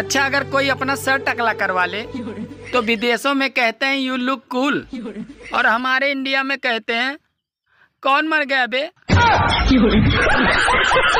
अच्छा अगर कोई अपना सर टकला करवा ले तो विदेशों में कहते हैं यू लुक कूल और हमारे इंडिया में कहते हैं कौन मर गया बे